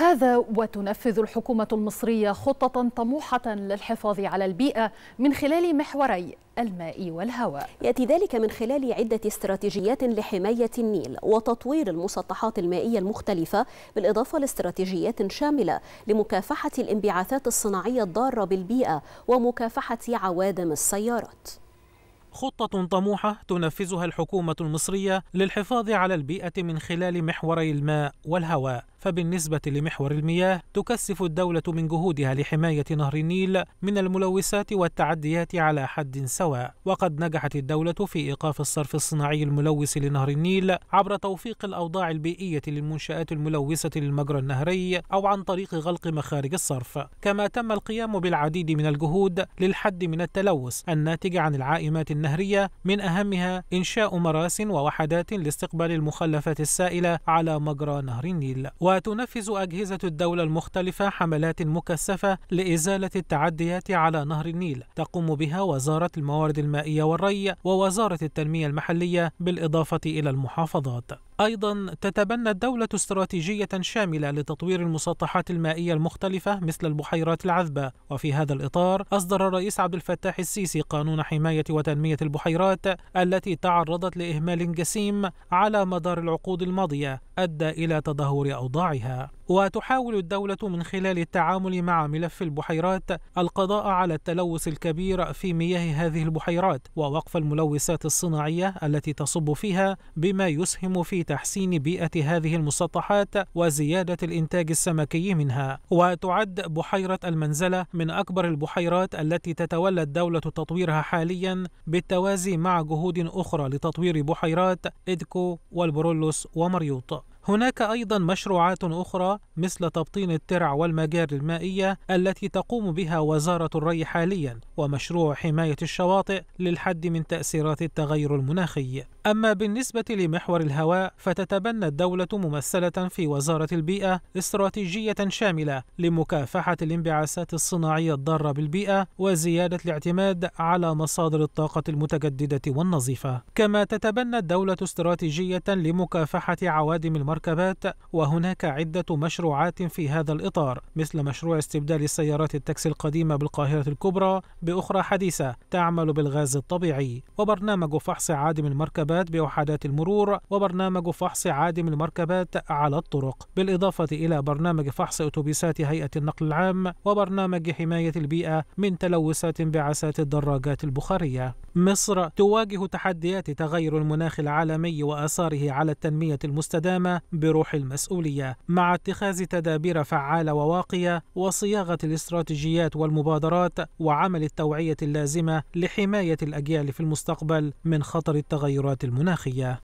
هذا وتنفذ الحكومة المصرية خطة طموحة للحفاظ على البيئة من خلال محوري الماء والهواء يأتي ذلك من خلال عدة استراتيجيات لحماية النيل وتطوير المسطحات المائية المختلفة بالإضافة لاستراتيجيات شاملة لمكافحة الانبعاثات الصناعية الضارة بالبيئة ومكافحة عوادم السيارات خطة طموحة تنفذها الحكومة المصرية للحفاظ على البيئة من خلال محوري الماء والهواء فبالنسبة لمحور المياه تكثف الدولة من جهودها لحماية نهر النيل من الملوثات والتعديات على حد سواء وقد نجحت الدولة في إيقاف الصرف الصناعي الملوث لنهر النيل عبر توفيق الأوضاع البيئية للمنشآت الملوثة للمجرى النهري أو عن طريق غلق مخارج الصرف كما تم القيام بالعديد من الجهود للحد من التلوث الناتج عن العائمات النهرية من أهمها إنشاء مراس ووحدات لاستقبال المخلفات السائلة على مجرى نهر النيل وتنفذ أجهزة الدولة المختلفة حملات مكثفة لإزالة التعديات على نهر النيل تقوم بها وزارة الموارد المائية والري ووزارة التنمية المحلية بالإضافة إلى المحافظات أيضا تتبنى الدولة استراتيجية شاملة لتطوير المسطحات المائية المختلفة مثل البحيرات العذبة وفي هذا الإطار أصدر الرئيس عبد الفتاح السيسي قانون حماية وتنمية البحيرات التي تعرضت لإهمال جسيم على مدار العقود الماضية أدى إلى تدهور أوضاعها وتحاول الدولة من خلال التعامل مع ملف البحيرات القضاء على التلوث الكبير في مياه هذه البحيرات ووقف الملوثات الصناعية التي تصب فيها بما يسهم في تحسين بيئة هذه المسطحات وزيادة الإنتاج السمكي منها وتعد بحيرة المنزلة من أكبر البحيرات التي تتولى الدولة تطويرها حاليا بالتوازي مع جهود أخرى لتطوير بحيرات إدكو والبرولوس ومريوط هناك أيضا مشروعات أخرى مثل تبطين الترع والمجاري المائية التي تقوم بها وزارة الري حاليا ومشروع حماية الشواطئ للحد من تأثيرات التغير المناخي أما بالنسبة لمحور الهواء فتتبنى الدولة ممثلة في وزارة البيئة استراتيجية شاملة لمكافحة الانبعاثات الصناعية الضارة بالبيئة وزيادة الاعتماد على مصادر الطاقة المتجددة والنظيفة كما تتبنى الدولة استراتيجية لمكافحة عوادم المرض المركبات وهناك عدة مشروعات في هذا الإطار مثل مشروع استبدال السيارات التاكسي القديمة بالقاهرة الكبرى بأخرى حديثة تعمل بالغاز الطبيعي وبرنامج فحص عادم المركبات بوحدات المرور وبرنامج فحص عادم المركبات على الطرق بالإضافة إلى برنامج فحص أتوبيسات هيئة النقل العام وبرنامج حماية البيئة من تلوثات انبعاثات الدراجات البخارية مصر تواجه تحديات تغير المناخ العالمي وآثاره على التنمية المستدامة بروح المسؤولية مع اتخاذ تدابير فعالة وواقية وصياغة الاستراتيجيات والمبادرات وعمل التوعية اللازمة لحماية الأجيال في المستقبل من خطر التغيرات المناخية